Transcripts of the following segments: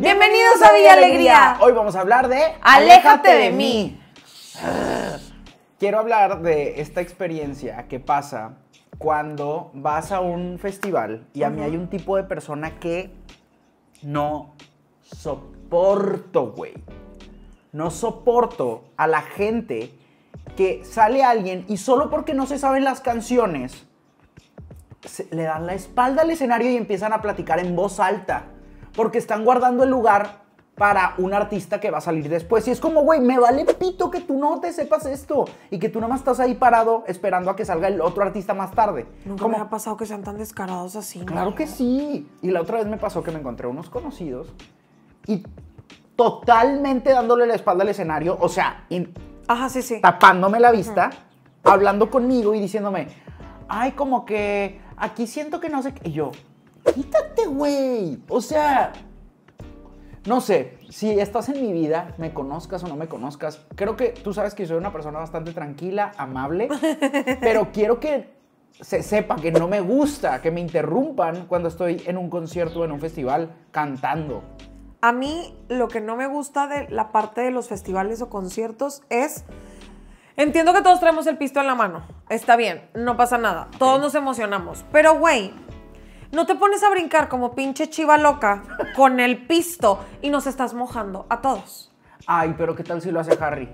Bienvenidos a Villa Alegría. Hoy vamos a hablar de Aléjate de mí. Quiero hablar de esta experiencia que pasa cuando vas a un festival y a mí hay un tipo de persona que no soporto, güey. No soporto a la gente que sale alguien y solo porque no se saben las canciones, le dan la espalda al escenario y empiezan a platicar en voz alta porque están guardando el lugar para un artista que va a salir después. Y es como, güey, me vale pito que tú no te sepas esto y que tú nada más estás ahí parado esperando a que salga el otro artista más tarde. Nunca me ha pasado que sean tan descarados así. Claro que sí. Y la otra vez me pasó que me encontré unos conocidos y totalmente dándole la espalda al escenario, o sea, tapándome la vista, hablando conmigo y diciéndome, ay, como que aquí siento que no sé qué. Y yo, Quítate, güey. O sea, no sé, si estás en mi vida, me conozcas o no me conozcas, creo que tú sabes que soy una persona bastante tranquila, amable, pero quiero que se sepa que no me gusta que me interrumpan cuando estoy en un concierto o en un festival cantando. A mí lo que no me gusta de la parte de los festivales o conciertos es... Entiendo que todos traemos el pisto en la mano. Está bien, no pasa nada. Todos nos emocionamos. Pero, güey, no te pones a brincar como pinche chiva loca con el pisto y nos estás mojando a todos. Ay, pero ¿qué tal si lo hace Harry?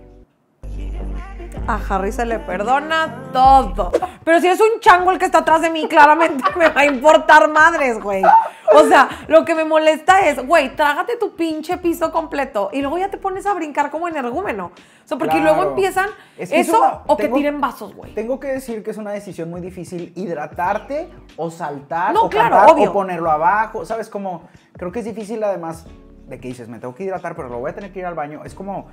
a Harry se le perdona todo. Pero si es un chango el que está atrás de mí, claramente me va a importar madres, güey. O sea, lo que me molesta es, güey, trágate tu pinche piso completo y luego ya te pones a brincar como energúmeno. O sea, porque luego empiezan eso o que tiren vasos, güey. Tengo que decir que es una decisión muy difícil hidratarte o saltar o, claro, o ponerlo abajo. ¿Sabes? Como, creo que es difícil además de que dices, me tengo que hidratar, pero lo voy a tener que ir al baño. Es como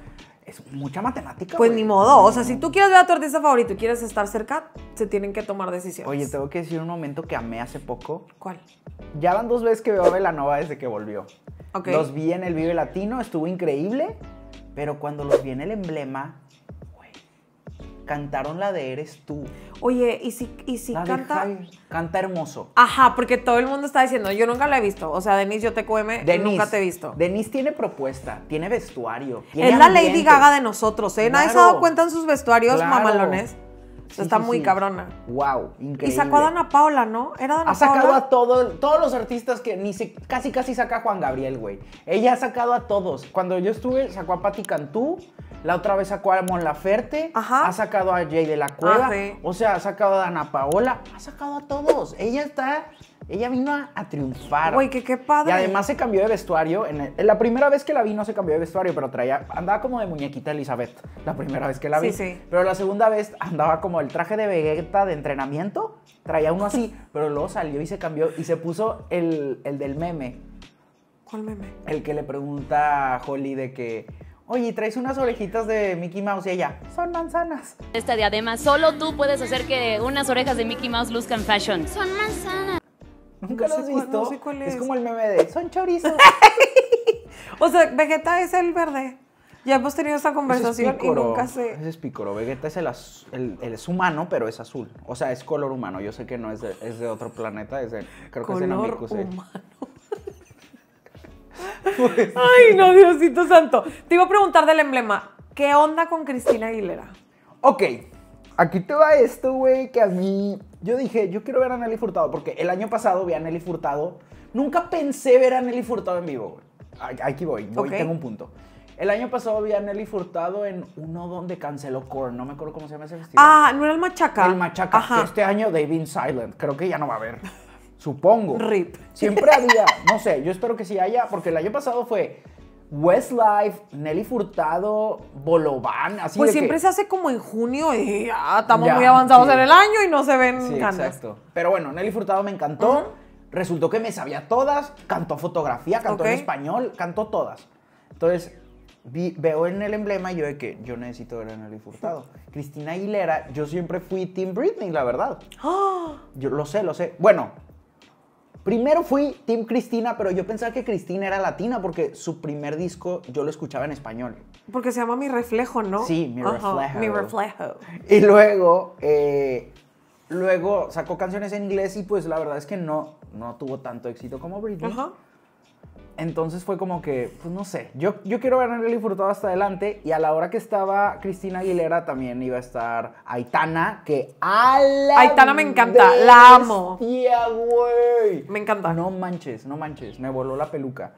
es mucha matemática. Pues ni modo. O sea, si tú quieres ver a tu artista favorito y quieres estar cerca, se tienen que tomar decisiones. Oye, tengo que decir un momento que amé hace poco. ¿Cuál? Ya van dos veces que veo a Belanova desde que volvió. Los vi en el Vive Latino, estuvo increíble. Pero cuando los vi en el emblema, cantaron la de Eres tú. Oye, y si, y si canta. canta hermoso. Ajá, porque todo el mundo está diciendo, yo nunca la he visto. O sea, Denise, yo te cueme, nunca te he visto. Denise tiene propuesta, tiene vestuario. Tiene es la Lady Gaga de nosotros, ¿eh? Nadie se ha dado cuenta en sus vestuarios mamalones. está muy cabrona. Wow, increíble. Y sacó a Dana Paula, ¿no? Era Dana Paola. Ha sacado a todos los artistas que ni se, casi casi saca a Juan Gabriel, güey. Ella ha sacado a todos. Cuando yo estuve, sacó a Patti Cantú, la otra vez sacó a Mon Laferte. Ajá. Ha sacado a Jay de la Cueva. O sea, ha sacado a Ana Paola. Ha sacado a todos. Ella está. Ella vino a, triunfar. Güey, que qué padre. Y además se cambió de vestuario. En, la primera vez que la vi no se cambió de vestuario, pero traía. Andaba como de muñequita Elizabeth. La primera vez que la vi. Sí, sí. Pero la segunda vez andaba como el traje de Vegeta de entrenamiento. Traía uno así. pero luego salió y se cambió. Y se puso el, el del meme. ¿Cuál meme? El que le pregunta a Holly de que Oye, traes unas orejitas de Mickey Mouse y ella, son manzanas. Esta diadema, solo tú puedes hacer que unas orejas de Mickey Mouse luzcan fashion. Son manzanas. ¿Nunca no has visto? es. como el meme de, son chorizos. o sea, Vegeta es el verde. Ya hemos tenido esta conversación y nunca sé. Ese es pícoro. Vegeta es el, es humano, pero es azul. O sea, es color humano. Yo sé que no es de, es de otro planeta, es de, creo que es de Color eh. Humano. Ay, no, Diosito Santo. Te iba a preguntar del emblema. ¿Qué onda con Cristina Aguilera? Ok, aquí te va esto, güey, que a mí... Yo dije, yo quiero ver a Nelly Furtado, porque el año pasado vi a Nelly Furtado. Nunca pensé ver a Nelly Furtado en vivo, Aquí voy, voy tengo un punto. El año pasado vi a Nelly Furtado en uno donde canceló Core. No me acuerdo cómo se llama ese festival. Ah, no era el Machaca. El Machaca. Este año David Silent. Creo que ya no va a haber. Supongo. RIP. Siempre había, no sé, yo espero que sí haya, porque el año pasado fue Westlife, Nelly Furtado, Bolovan, así Pues siempre se hace como en junio y ah, estamos muy avanzados en el año y no se ven sí, Exacto. Pero bueno, Nelly Furtado me encantó. Resultó que me sabía todas, cantó fotografía, cantó en español, cantó todas. Entonces, vi, veo en el emblema y yo de que yo necesito ver a Nelly Furtado. Cristina Aguilera, yo siempre fui Team Britney, la verdad. ¡Ah! Yo lo sé, lo sé. Bueno, Primero fui Team Cristina, pero yo pensaba que Cristina era latina porque su primer disco yo lo escuchaba en español. Porque se llama Mi Reflejo, ¿no? Sí, Mi Reflejo. Mi Reflejo. Y luego, eh, luego sacó canciones en inglés y pues la verdad es que no, no tuvo tanto éxito como Britney. Ajá. Entonces fue como que, pues no sé, yo, yo quiero ver a Nelly Furtado hasta adelante y a la hora que estaba Cristina Aguilera también iba a estar Aitana, que a Aitana me encanta, la amo. güey. Me encanta. No manches, no manches, me voló la peluca.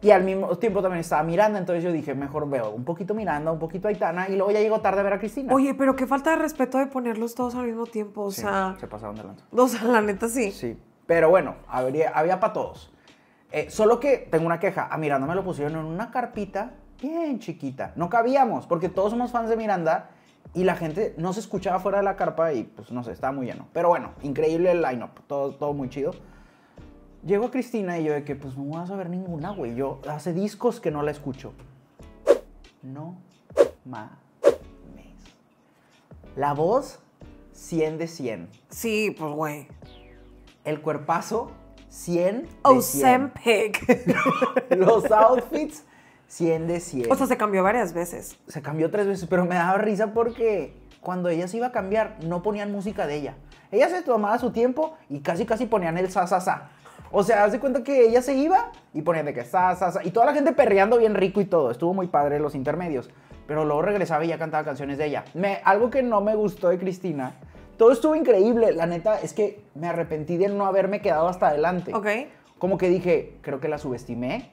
Y al mismo tiempo también estaba mirando. entonces yo dije, mejor veo un poquito mirando, un poquito Aitana, y luego ya llego tarde a ver a Cristina. Oye, pero qué falta de respeto de ponerlos todos al mismo tiempo, o sea... Se pasaron de lanza. O sea, la neta sí. Sí, pero bueno, habría, había para todos. Eh, solo que tengo una queja. A ah, Miranda me lo pusieron en una carpita bien chiquita. No cabíamos, porque todos somos fans de Miranda y la gente no se escuchaba fuera de la carpa y pues no sé, estaba muy lleno. Pero bueno, increíble el line-up, todo, todo muy chido. Llego a Cristina y yo de que pues no vas a ver ninguna, güey. Yo hace discos que no la escucho. No mames. La voz, 100 de 100. Sí, pues güey. El cuerpazo, 100 de 100. Los outfits, 100 de 100. O sea, se cambió varias veces. Se cambió tres veces, pero me daba risa porque cuando ella se iba a cambiar, no ponían música de ella. Ella se tomaba su tiempo y casi casi ponían el sa, sa, sa. O sea, hace cuenta que ella se iba y ponían de que sa, sa, sa. Y toda la gente perreando bien rico y todo. Estuvo muy padre los intermedios. Pero luego regresaba y ya cantaba canciones de ella. Me, algo que no me gustó de Cristina todo estuvo increíble. La neta es que me arrepentí de no haberme quedado hasta adelante. Ok. Como que dije, creo que la subestimé.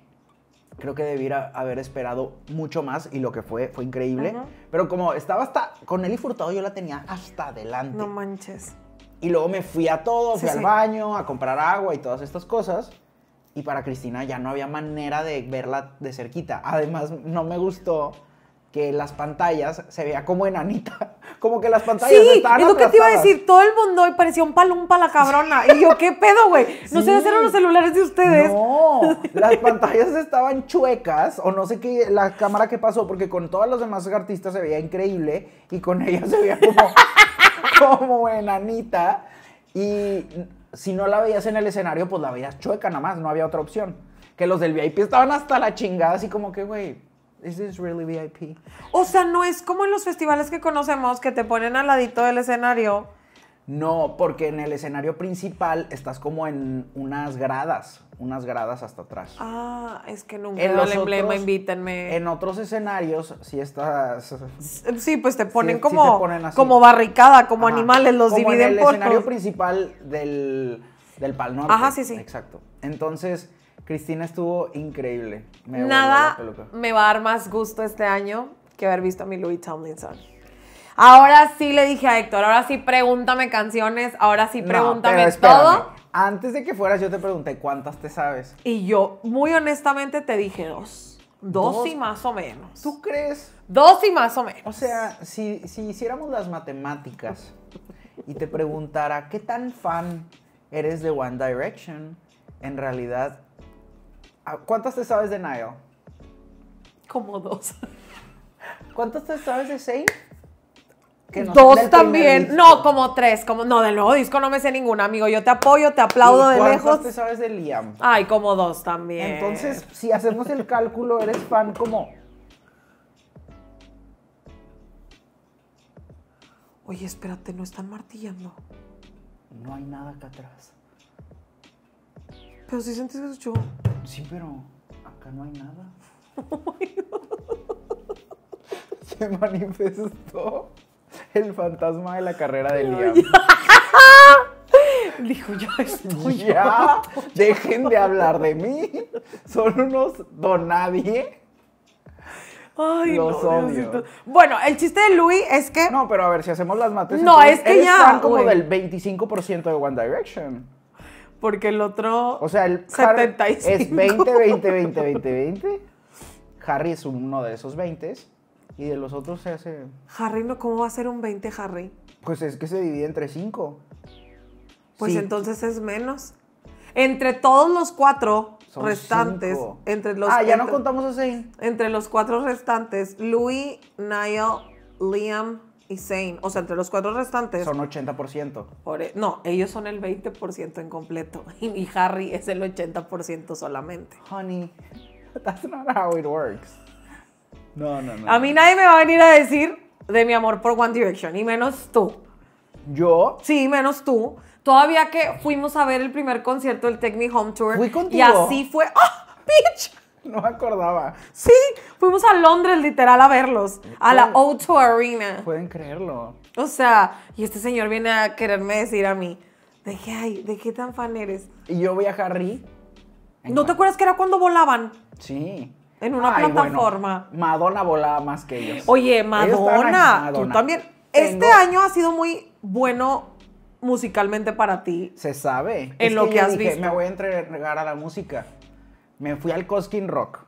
Creo que debiera haber esperado mucho más y lo que fue fue increíble. Pero como estaba hasta con y Furtado, yo la tenía hasta adelante. No manches. Y luego me fui a todo, fui al baño, a comprar agua y todas estas cosas. Y para Cristina ya no había manera de verla de cerquita. Además, no me gustó que las pantallas se vea como enanita. Como que las pantallas sí, estaban es lo que te iba a decir. Todo el mundo hoy parecía un para la cabrona. Y yo, ¿qué pedo, güey? No sé, sé, eran los celulares de ustedes. No, las pantallas estaban chuecas o no sé qué, la cámara que pasó, porque con todos los demás artistas se veía increíble y con ella se veía como, como enanita. Y si no la veías en el escenario, pues la veías chueca nada más, no había otra opción. Que los del VIP estaban hasta la chingada, así como que, güey, ¿Es esto realmente VIP? O sea, no es como en los festivales que conocemos que te ponen al ladito del escenario. No, porque en el escenario principal estás como en unas gradas, unas gradas hasta atrás. Ah, es que nunca en el emblema, invítenme. En otros escenarios si estás... Sí, pues te ponen como como barricada, como animales, los dividen por... en el escenario principal del, del Ajá, sí, sí. Exacto. Entonces Cristina estuvo increíble. Me Nada me va a dar más gusto este año que haber visto a mi Louis Tomlinson. Ahora sí le dije a Héctor, ahora sí pregúntame canciones, ahora sí pregúntame todo. Antes de que fueras yo te pregunté cuántas te sabes. Y yo muy honestamente te dije dos. Dos, y más o menos. ¿Tú crees? Dos y más o menos. O sea, si, si hiciéramos las matemáticas y te preguntara qué tan fan eres de One Direction, en realidad Ah, ¿Cuántas te sabes de Nayo? Como dos. ¿Cuántas te sabes de Shane? dos también. No, como tres. Como, no, de nuevo disco no me sé ninguna, amigo. Yo te apoyo, te aplaudo de lejos. te sabes de Liam? Ay, como dos también. Entonces, si hacemos el cálculo, eres fan como. Oye, espérate, no están martillando. No hay nada acá atrás. Pero si sentiste que yo. Sí, pero acá no hay nada. Oh Se manifestó el fantasma de la carrera de Liam. Dijo, ya estoy. Ya, dejen de hablar de mí. Son unos donadie. Ay, Los no, odio. Bueno, el chiste de Louis es que. No, pero a ver, si hacemos las mates. No, es que ya. Están como del 25% de One Direction. Porque el otro. O sea, el. 75. es 20, 20, 20, 20, 20. Harry es uno de esos 20. Y de los otros se hace. Harry, no, ¿cómo va a ser un 20, Harry? Pues es que se divide entre 5. Pues entonces es menos. Entre todos los cuatro restantes. Entre ah, ya nos contamos contamos así. Entre los cuatro restantes, Louis, Niall, Liam, y o sea, entre los cuatro restantes. Son 80%. E, no, ellos son el 20% en completo y, mi Harry es el 80% solamente. Honey, that's not how it works. No, no, no. A mí nadie me va a venir a decir de mi amor por One Direction, y menos tú. ¿Yo? Sí, menos tú. Todavía que fuimos a ver el primer concierto del Take Me Home Tour. Y así fue. ¡Ah, bitch! No acordaba. Sí, fuimos a Londres literal a verlos, a la O2 Arena. Pueden creerlo. O sea, y este señor viene a quererme decir a mí, ¿de qué hay? ¿De qué tan fan eres? Y yo voy a Harry. ¿No te acuerdas que era cuando volaban? Sí. En una plataforma. Madonna volaba más que ellos. Oye, Madonna, tú también. Este año ha sido muy bueno musicalmente para ti. Se sabe. En lo que, has visto. Me voy a entregar a la música. Me fui al Cosquín Rock.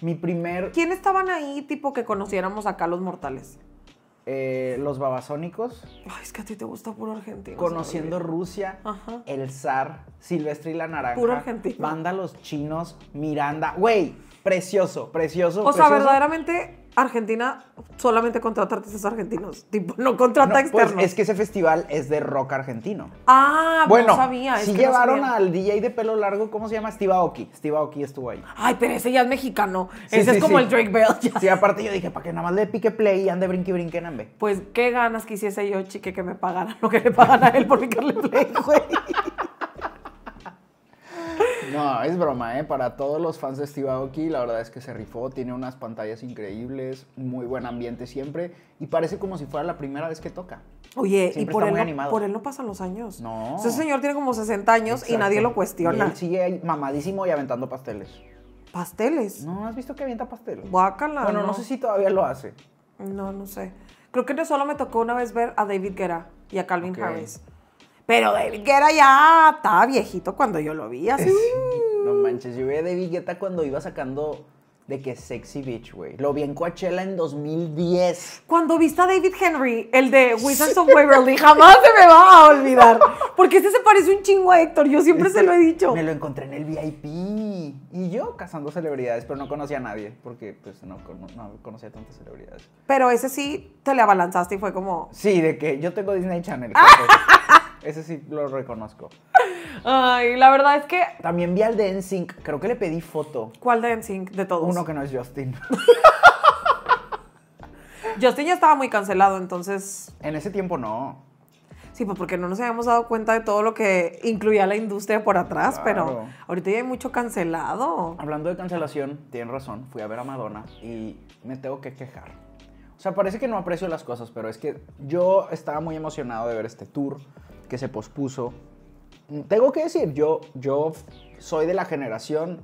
Mi primer... ¿Quién estaban ahí tipo que conociéramos acá los mortales? Eh, los babasónicos. Ay, es que a ti te gusta puro argentino. Conociendo Rusia, el zar, Silvestre y la naranja. Puro argentino. Banda los chinos, Miranda. Güey, precioso, precioso. O sea, verdaderamente Argentina solamente contrata artistas argentinos, tipo, no contrata pues, externos. es que ese festival es de rock argentino. Ah, bueno, no sabía. Sí llevaron al DJ de pelo largo, ¿cómo se llama? Steve Aoki. Steve Aoki estuvo ahí. Ay, pero ese ya es mexicano. ese es como el Drake Bell. Sí, aparte yo dije, para que nada más le pique play y ande brinque brinque en Pues qué ganas que yo, chique, que me pagaran lo que le pagan a él por picarle play, güey. No, es broma, ¿eh? Para todos los fans de Steve Aoki, la verdad es que se rifó, tiene unas pantallas increíbles, muy buen ambiente siempre, y parece como si fuera la primera vez que toca. Oye, y por él, no, por él no pasan los años. No. Ese señor tiene como 60 años y nadie lo cuestiona. Y sigue mamadísimo y aventando pasteles. ¿Pasteles? No, ¿has visto que avienta pasteles? Guácala. Bueno, no. sé si todavía lo hace. No, no sé. Creo que no solo me tocó una vez ver a David Guerra y a Calvin okay. Harris. Pero que era ya estaba viejito cuando yo lo vi así. No manches, yo vi a David Guetta cuando iba sacando de que Sexy Bitch, güey. Lo vi en Coachella en 2010. Cuando viste a David Henry, el de Wizards of Waverly, jamás se me va a olvidar. Porque ese se parece un chingo a Héctor, yo siempre se lo he dicho. Me lo encontré en el VIP. Y yo cazando celebridades, pero no conocía a nadie, porque pues no, conocía tantas celebridades. Pero ese sí te le abalanzaste y fue como... Sí, de que yo tengo Disney Channel. Ese sí lo reconozco. Ay, la verdad es que. También vi al de Creo que le pedí foto. ¿Cuál de NSYNC? De todos. Uno que no es Justin. Justin ya estaba muy cancelado, entonces. En ese tiempo no. Sí, pues porque no nos habíamos dado cuenta de todo lo que incluía la industria por atrás, pero ahorita ya hay mucho cancelado. Hablando de cancelación, tienen razón, fui a ver a Madonna y me tengo que quejar. O sea, parece que no aprecio las cosas, pero es que yo estaba muy emocionado de ver este tour que se pospuso. Tengo que decir, yo, yo soy de la generación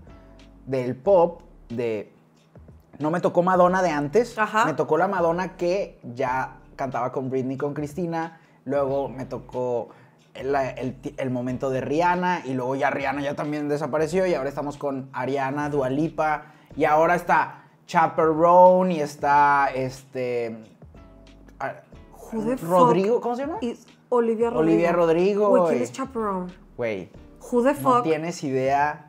del pop, de... No me tocó Madonna de antes, me tocó la Madonna que ya cantaba con Britney, con Cristina, luego me tocó el, momento de Rihanna y luego ya Rihanna ya también desapareció y ahora estamos con Ariana, Dualipa y ahora está Chaperone y está este ah, Rodrigo, ¿cómo se llama? Olivia Rodrigo. Olivia Rodrigo. Güey, Güey. Who the fuck? tienes idea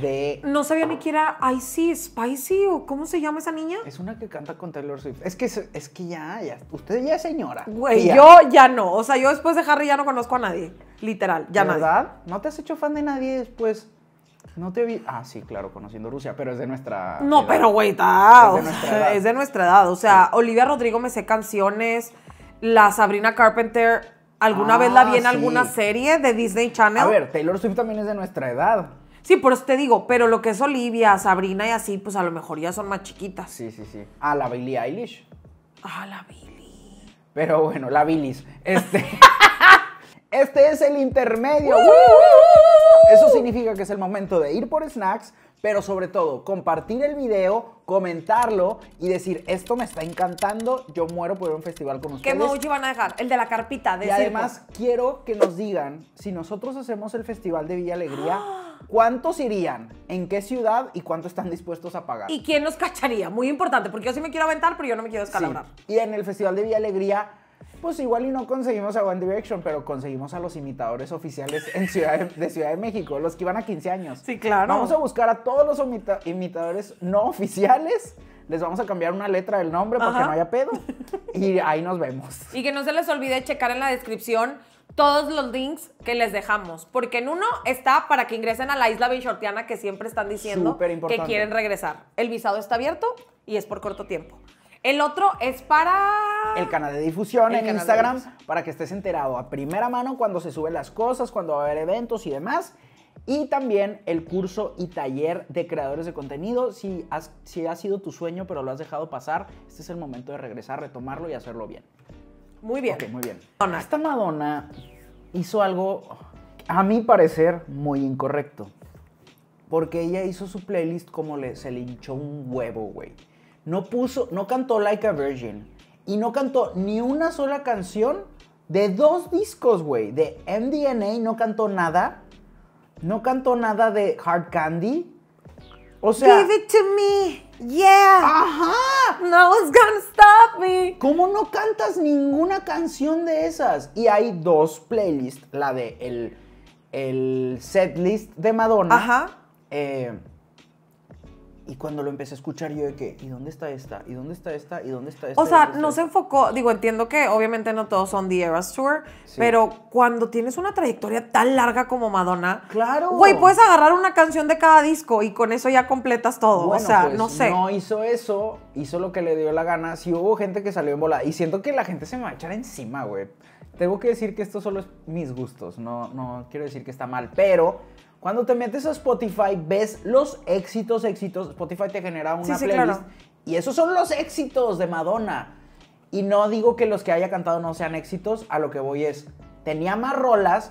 de. No sabía ni quién era Icy Spicy o cómo se llama esa niña. Es una que canta con Taylor Swift. Es que, es que ya, ya. Usted ya es señora. Güey, yo ya no. O sea, yo después de Harry ya no conozco a nadie. Literal, ya ¿verdad? nadie. ¿No te has hecho fan de nadie después? No te vi. Ah, sí, claro, conociendo Rusia, pero es de nuestra. No, pero güey, está. Es, de nuestra edad. O sea, Olivia Rodrigo me sé canciones la Sabrina Carpenter, ¿alguna vez la vi en ah, alguna serie de Disney Channel? A ver, Taylor Swift también es de nuestra edad. Sí, por eso te digo, pero lo que es Olivia, Sabrina y así, pues a lo mejor ya son más chiquitas. Sí, sí, sí. Ah, la Billie Eilish. Ah, la Billie. Pero bueno, la Billie. Este. este es el intermedio. Eso significa que es el momento de ir por snacks, pero sobre todo compartir el video comentarlo y decir, esto me está encantando, yo muero por un festival con ustedes. ¿Qué emoji van a dejar? El de la carpita. y además quiero que nos digan, si nosotros hacemos el festival de Villa Alegría, ¿cuántos irían? ¿En qué ciudad? ¿Y cuánto están dispuestos a pagar? ¿Y quién nos cacharía? Muy importante, porque yo sí me quiero aventar, pero yo no me quiero descalabrar. Y en el festival de Villa Alegría pues igual y no conseguimos a One Direction, pero conseguimos a los imitadores oficiales en Ciudad de, Ciudad de México, los que iban a 15 años. Sí, claro. Vamos a buscar a todos los imitadores no oficiales les vamos a cambiar una letra del nombre para que no haya pedo. Y ahí nos vemos. Y que no se les olvide checar en la descripción todos los links que les dejamos. Porque en uno está para que ingresen a la isla Binchortiana, que siempre están diciendo que quieren regresar. El visado está abierto y es por corto tiempo. El otro es para... El canal de difusión en Instagram para que estés enterado a primera mano cuando se suben las cosas, cuando va a haber eventos y demás. Y también el curso y taller de creadores de contenido. Si, si ha sido tu sueño pero lo has dejado pasar, este es el momento de regresar, retomarlo y hacerlo bien. Muy bien. muy bien. Esta Madonna hizo algo, a mi parecer, muy incorrecto. Porque ella hizo su playlist como le, se le hinchó un huevo, güey no puso, no cantó Like a Virgin y no cantó ni una sola canción de dos discos, güey. De MDNA no cantó nada. No cantó nada de Hard Candy. O sea. Give it to me. Yeah. Ajá. No it's gonna stop me. ¿Cómo no cantas ninguna canción de esas? Y hay dos playlists: la de el, el setlist de Madonna. Ajá. Eh, y cuando lo empecé a escuchar, yo de que, ¿y dónde está esta? ¿Y dónde está esta? ¿Y dónde está esta? O sea, no se enfocó, digo, entiendo que obviamente no todos son The Eras Tour, pero cuando tienes una trayectoria tan larga como Madonna, Güey, puedes agarrar una canción de cada disco y con eso ya completas todo. o sea, pues, no sé. No hizo eso, hizo lo que le dio la gana. Sí hubo gente que salió en bola. Y siento que la gente se me va a echar encima, güey. Tengo que decir que esto solo es mis gustos. No, no quiero decir que está mal, pero cuando te metes a Spotify, ves los éxitos, éxitos. Spotify te genera una playlist. Y esos son los éxitos de Madonna. Y no digo que los que haya cantado no sean éxitos. A lo que voy es, tenía más rolas,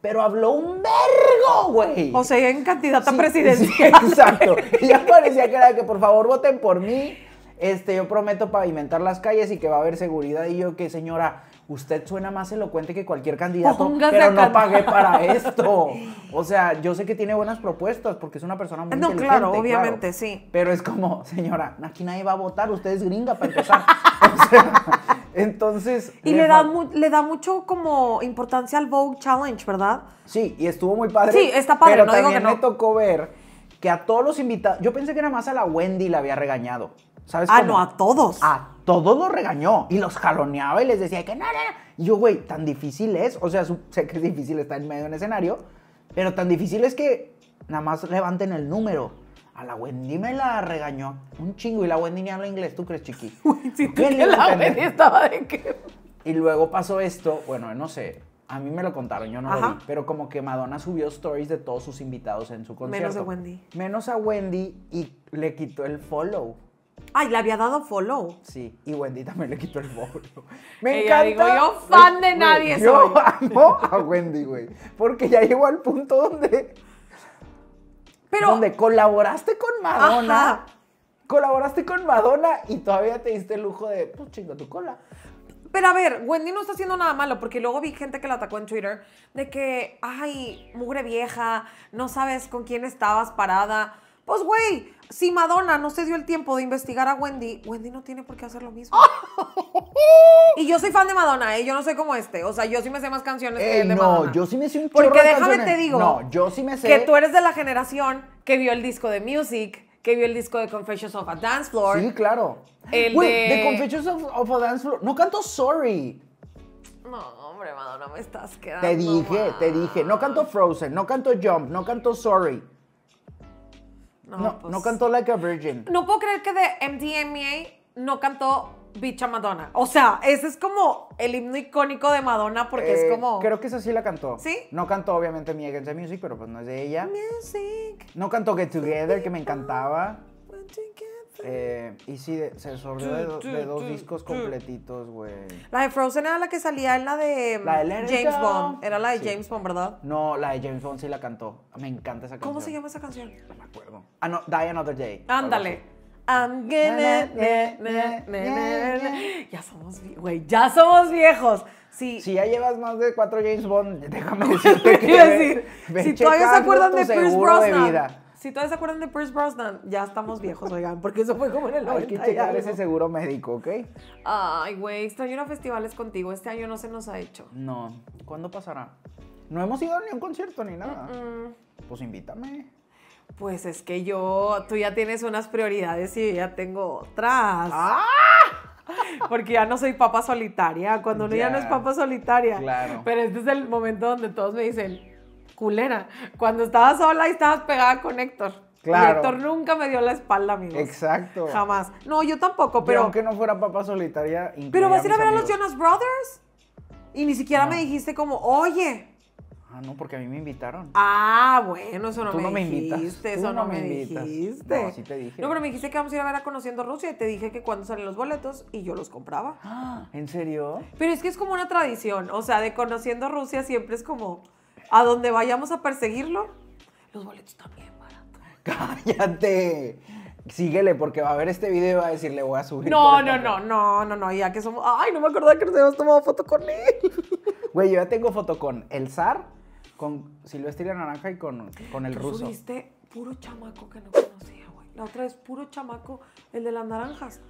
pero habló un vergo, güey. O sea, en candidata tan presidencial. exacto. Y ya parecía que era que por favor voten por mí. Este, yo prometo pavimentar las calles y que va a haber seguridad. Y yo, que señora, usted suena más elocuente que cualquier candidato, pero no pagué para esto. O sea, yo sé que tiene buenas propuestas porque es una persona muy no, claro, obviamente, sí. Pero es como, señora, aquí nadie va a votar, usted es gringa para empezar. o sea, entonces... Y le, da, mucho como importancia al Vogue Challenge, ¿verdad? Sí, y estuvo muy padre. Sí, está padre, pero no digo que no. me tocó ver que a todos los invitados... Yo pensé que era más a la Wendy la había regañado. ¿Sabes ah, no, a todos. A todos los regañó y los jaloneaba y les decía que no, no, no. Y yo, güey, tan difícil es. O sea, sé que es difícil estar en medio de un escenario, pero tan difícil es que nada más levanten el número. A la Wendy me la regañó un chingo y la Wendy ni habla inglés, ¿tú crees, chiqui? Uy, sí, tú que la Wendy estaba de qué. Y luego pasó esto, bueno, no sé, a mí me lo contaron, yo no lo vi, pero como que Madonna subió stories de todos sus invitados en su concierto. Menos a Wendy. Menos a Wendy y le quitó el follow. Ay, le había dado follow. Sí, y Wendy también le quitó el follow. Me encanta. yo fan de nadie soy. Yo amo a Wendy, güey. Porque ya llegó al punto donde. Pero. Donde colaboraste con Madonna. Colaboraste con Madonna y todavía te diste el lujo de, pues chingo tu cola. Pero a ver, Wendy no está haciendo nada malo, porque luego vi gente que la atacó en Twitter de que, ay, mugre vieja, no sabes con quién estabas parada. Pues, güey, si Madonna no se dio el tiempo de investigar a Wendy, Wendy no tiene por qué hacer lo mismo. y yo soy fan de Madonna, ¿eh? yo no soy como este. O sea, yo sí me sé más canciones que de no, Madonna. No, yo sí me sé un Porque déjame te digo no, yo sí me sé. que tú eres de la generación que vio el disco de Music, que vio el disco de Confessions of a Dance Floor. Sí, claro. El de... Confessions of, a Dance Floor. No canto Sorry. No, hombre, Madonna, me estás quedando. Te dije, te dije. No canto Frozen, no canto Jump, no canto Sorry. No, pues. no, cantó Like a Virgin. No puedo creer que de MDMA no cantó Bicha Madonna. O sea, ese es como el himno icónico de Madonna porque es eh, como. Creo que esa sí la cantó. ¿Sí? No cantó, obviamente, Mi Against the Music, pero pues no es de ella. Music. No cantó Get Together, que me encantaba y sí, se sorbió de, dos discos completitos, güey. La de Frozen era la que salía en la de, James Bond. Era la de James Bond, ¿verdad? No, la de James Bond sí la cantó. Me encanta esa canción. ¿Cómo se llama esa canción? No me acuerdo. Ah, no, Die Another Day. Ándale. Ya somos, güey, ya somos viejos. Sí. Si ya llevas más de cuatro James Bond, déjame decirte que. decir, si todavía se acuerdan de Chris Brosnan. vida si todos se acuerdan de Pierce Brosnan, ya estamos viejos, oigan, porque eso fue como en el 90 Hay que ese seguro médico, ¿ok? Ay, güey, extraño ir a festivales contigo. Este año no se nos ha hecho. No. ¿Cuándo pasará? No hemos ido ni a un concierto ni nada. Pues invítame. Pues es que yo, tú ya tienes unas prioridades y yo ya tengo otras. ¡Ah! Porque ya no soy papa solitaria. Cuando uno ya, ya no es papa solitaria. Claro. Pero este es el momento donde todos me dicen, culera. Cuando estabas sola y estabas pegada con Héctor. Claro. Héctor nunca me dio la espalda, amigos. Exacto. Jamás. No, yo tampoco, pero. Y aunque no fuera papá solitaria. Pero vas a ir a ver a los Jonas Brothers. Y ni siquiera me dijiste como, oye. Ah, no, porque a mí me invitaron. Ah, bueno, eso no, Tú me, no me dijiste. eso no, me, dijiste. No, sí te dije. No, pero me dijiste que vamos a ir a ver a Conociendo Rusia y te dije que cuando salen los boletos y yo los compraba. Ah, ¿en serio? Pero es que es como una tradición. O sea, de Conociendo Rusia siempre es como a donde vayamos a perseguirlo, los boletos también baratos. Cállate. Síguele porque va a ver este video y va a decirle voy a subir. No, no, no, no, no, no, ya que somos... Ay, no me acordaba que nos habíamos tomado foto con él. Güey, yo ya tengo foto con el zar, con Silvestre y la Naranja y con, con el ruso. Subiste puro chamaco que no conocía, güey. La otra es puro chamaco, el de las naranjas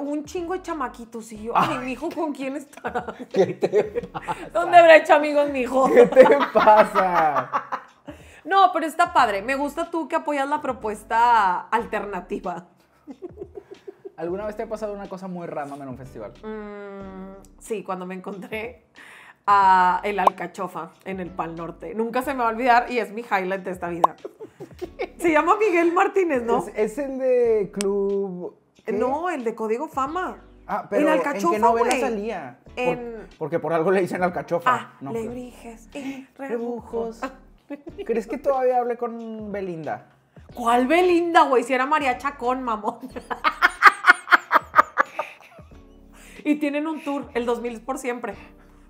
un chingo de chamaquitos y yo, ay, mi hijo, ¿con quién está ¿Qué te ¿Dónde habrá hecho amigos mi hijo? ¿Qué te pasa? No, pero está padre. Me gusta tú que apoyas la propuesta alternativa. ¿Alguna vez te ha pasado una cosa muy rara en un festival? Mm, sí, cuando me encontré a el alcachofa en el Pal Norte. Nunca se me va a olvidar y es mi highlight de esta vida. Se llama Miguel Martínez, ¿no? Es, es el de Club no, el de Código Fama. Ah, pero en qué novela salía? porque por algo le dicen Alcachofa. Ah, no, y rebujos. ¿Crees que todavía hablé con Belinda? ¿Cuál Belinda, güey? Si era María Chacón, mamón. y tienen un tour, el 2000 por siempre,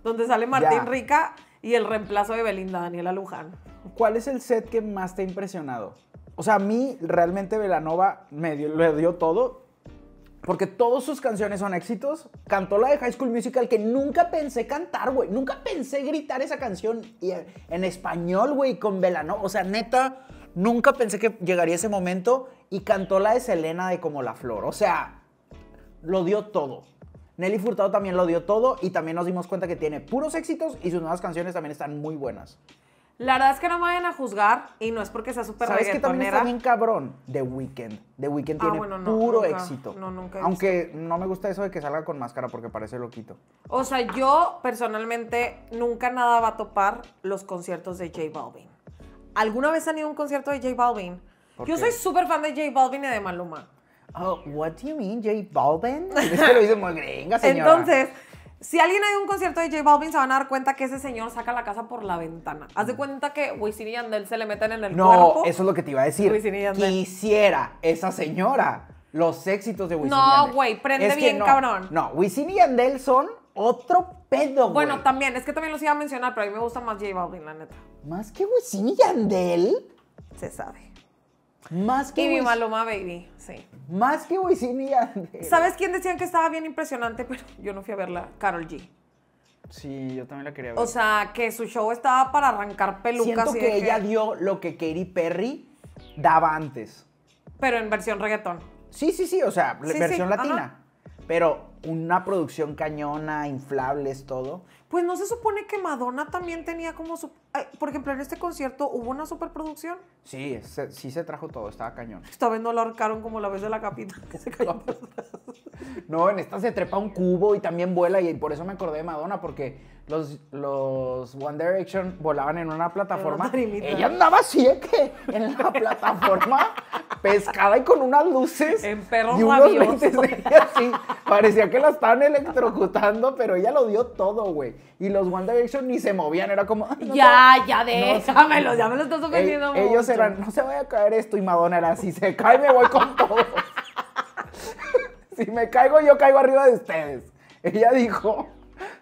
donde sale Martín Rica y el reemplazo de Belinda, Daniela Luján. ¿Cuál es el set que más te ha impresionado? O sea, a mí realmente Velanova me dio todo. Porque todas sus canciones son éxitos. Cantó la de High School Musical que nunca pensé cantar, güey. Nunca pensé gritar esa canción eh, en español, güey, con vela, ¿no? O sea, neta, nunca pensé que llegaría ese momento. Y cantó la de Selena de Como la Flor. O sea, lo dio todo. Nelly Furtado también lo dio todo y también nos dimos cuenta que tiene puros éxitos y sus nuevas canciones también están muy buenas. La verdad es que no me vayan a juzgar y no es porque sea súper ¿Sabes que también es bien cabrón? The Weeknd. The Weeknd ah, tiene puro éxito. Aunque no me gusta eso de que salga con máscara porque parece loquito. O sea, yo personalmente nunca nada va a topar los conciertos de J Balvin. ¿Alguna vez han ido a un concierto de J Balvin? Yo soy súper fan de J Balvin y de Maluma. Oh, what do you mean, J Balvin? Es que lo hice muy gringa, señora. Entonces, si alguien ha ido un concierto de J Balvin, se van a dar cuenta que ese señor saca la casa por la ventana. Haz de mm. cuenta que Wisin y Yandel se le meten en el no, cuerpo. No, eso es lo que te iba a decir. Wisin Quisiera esa señora los éxitos de Wisin y Yandel. No, güey, prende bien, cabrón. No, Wisin y Yandel son otro pedo, güey. Bueno, también, es que también los iba a mencionar, pero a mí me gusta más J Balvin, la neta. ¿Más que Wisin y Yandel? Se sabe. Más que. Y mi maloma Baby, sí. Más que Wisin ¿Sabes quién decían que estaba bien impresionante? Pero yo no fui a verla. Carol G. Sí, yo también la quería ver. O sea, que su show estaba para arrancar pelucas. Siento que, ella dio lo que Katy Perry daba antes. Pero en versión reggaetón. Sí, sí, sí, o sea, versión latina. Pero una producción cañona, inflables, todo. Pues no se supone que Madonna también tenía como su... por ejemplo, en este concierto hubo una superproducción. Sí, sí se trajo todo, estaba cañón. Estaba viendo no la ahorcaron como la vez de la capita no, en esta se trepa un cubo y también vuela y por eso me acordé de Madonna porque los, los One Direction volaban en una plataforma. Ella andaba así, que en la plataforma pescada y con unas luces. En perro y Parecía que la estaban electrocutando, pero ella lo dio todo, güey. Y los One Direction ni se movían, era como. ya, ya, déjame, ya me lo estás ofendiendo. E, ellos eran, no se vaya a caer esto. Y Madonna era, si se cae, me voy con todos. si me caigo, yo caigo arriba de ustedes. Ella dijo.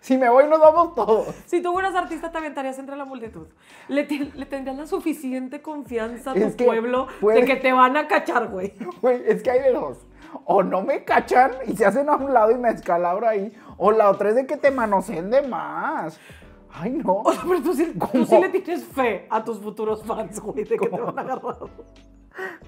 Si me voy, nos vamos todos. Si tú fueras artista, te aventarías entre la multitud. Le, te, la suficiente confianza a tu pueblo de que te van a cachar, güey. Güey, es que hay de dos o no me cachan y se hacen a un lado y me escalabro ahí, o la otra es de que te manoseen de más. Ay, no. O sea, pero tú sí, le tienes fe a tus futuros fans, güey, de que te van a agarrar.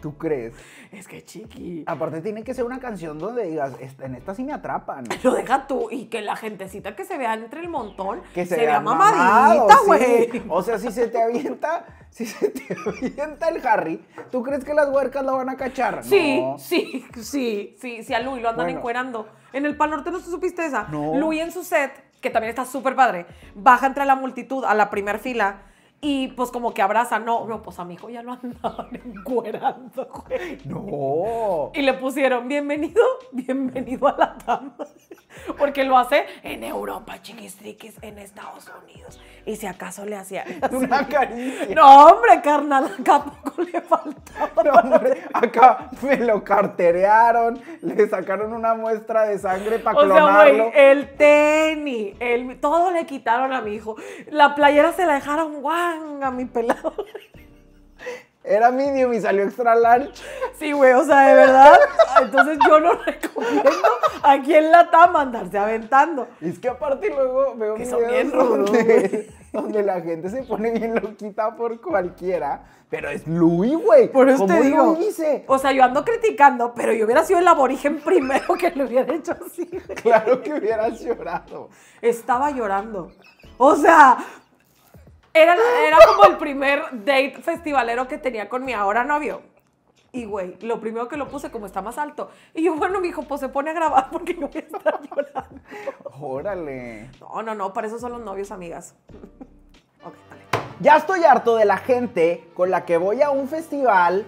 ¿Tú crees? Es que chiqui. Aparte tiene que ser una canción donde digas, en esta sí me atrapan. Lo deja tú y que la gentecita que se vea entre el montón que se, vea mamadita, güey. O sea, si se te avienta, si se te avienta el Harry, ¿tú crees que las huercas lo van a cachar? Sí, sí, sí, sí, sí, a Luis lo andan encuerando. En el panorte Norte no supiste esa. No. Luis en su set, que también está súper padre, baja entre la multitud a la primera fila y pues como que abraza, no, no, pues a mi hijo ya lo andaban encuerando, No. Y le pusieron, bienvenido, bienvenido a la dama. Porque lo hace en Europa, chiquistriquis, en Estados Unidos. Y si acaso le hacía... Una caricia. No, hombre, carnal, acá le faltaba. acá me lo carterearon, le sacaron una muestra de sangre para clonarlo. el tenis, el, todo le quitaron a mi hijo. La playera se la dejaron guanga, a mi pelado. Era medium y salió extra large. Sí, güey, o sea, de verdad. Entonces yo no recomiendo aquí en Tama andarse aventando. Y es que aparte luego veo que donde la gente se pone bien loquita por cualquiera, pero es Louis, güey. Por eso te digo. O sea, yo ando criticando, pero yo hubiera sido el aborigen primero que lo hubiera hecho así. Claro que hubieras llorado. Estaba llorando. O sea, era, era como el primer date festivalero que tenía con mi ahora novio. Y güey, lo primero que lo puse, como está más alto. Y yo, bueno, mi hijo, pues se pone a grabar porque no voy a estar llorando. Órale. No, no, no, para eso son los novios, amigas. ok, dale. Ya estoy harto de la gente con la que voy a un festival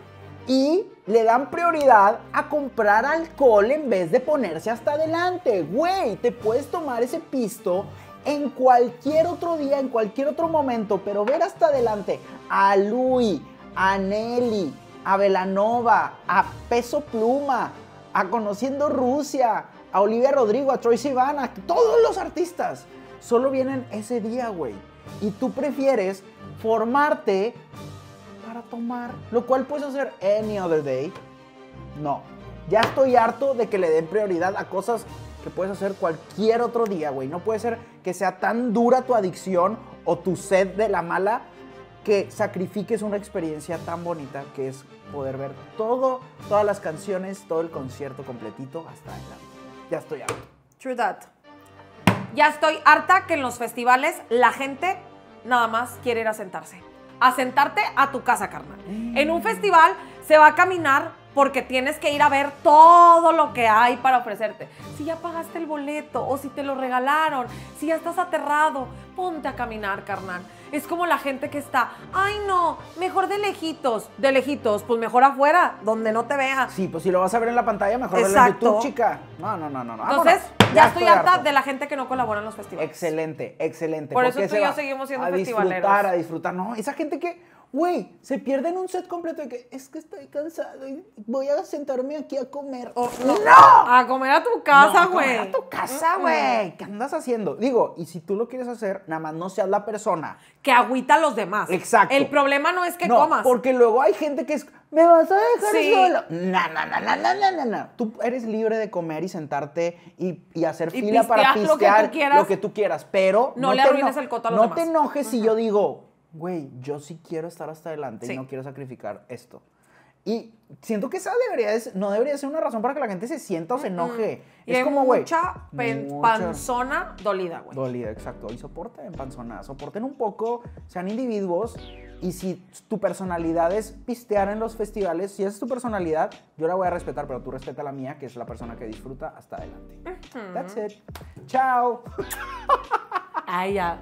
y le dan prioridad a comprar alcohol en vez de ponerse hasta adelante. Güey, te puedes tomar ese pisto en cualquier otro día, en cualquier otro momento, pero ver hasta adelante a Luis, a Nelly, a Velanova, a Peso Pluma, a Conociendo Rusia, a Olivia Rodrigo, a Troy Sivan, todos los artistas. Solo vienen ese día, güey. Y tú prefieres formarte para tomar, lo cual puedes hacer any other day. No. Ya estoy harto de que le den prioridad a cosas que puedes hacer cualquier otro día, güey. No puede ser que sea tan dura tu adicción o tu sed de la mala que sacrifiques una experiencia tan bonita que es poder ver todo, todas las canciones, todo el concierto completito hasta final. Ya estoy harta. True that. Ya estoy harta que en los festivales la gente nada más quiere ir a sentarse. A sentarte a tu casa, carnal. En un mm. festival se va a caminar porque tienes que ir a ver todo lo que hay para ofrecerte. Si ya pagaste el boleto o si te lo regalaron, si ya estás aterrado, ponte a caminar, carnal. Es como la gente que está, ay no, mejor de lejitos, de lejitos, pues mejor afuera, donde no te vea. Sí, pues si lo vas a ver en la pantalla, mejor verlo en YouTube, chica. No, no, no, no. Entonces, ya, estoy, harta de la gente que no colabora en los festivales. Excelente, excelente. Por eso tú y yo seguimos siendo festivaleros. A disfrutar, a disfrutar. No, esa gente que Güey, se pierde en un set completo de que es que estoy cansado y voy a sentarme aquí a comer. Oh, no. A comer a tu casa, güey. No, a, a tu casa, güey. ¿Qué andas haciendo? Digo, y si tú lo quieres hacer, nada más no seas la persona. Que agüita a los demás. Exacto. El problema no es que no, comas. Porque luego hay gente que es, ¿me vas a dejar sí. solo? No, no, no, no, no, no, no. Tú eres libre de comer y sentarte y, hacer fila para pistear lo que, tú quieras, pero... No, le arruines el coto a los demás. No te enojes si yo digo güey, yo sí quiero estar hasta adelante y no quiero sacrificar esto. Y siento que esa debería es, no debería ser una razón para que la gente se sienta o se enoje. Es como, güey. Mucha, panzona dolida, güey. Dolida, exacto. Y soporten panzona. Soporten un poco, sean individuos. Y si tu personalidad es pistear en los festivales, si esa es tu personalidad, yo la voy a respetar, pero tú respeta la mía, que es la persona que disfruta hasta adelante. That's it. Chao. Ay, ya.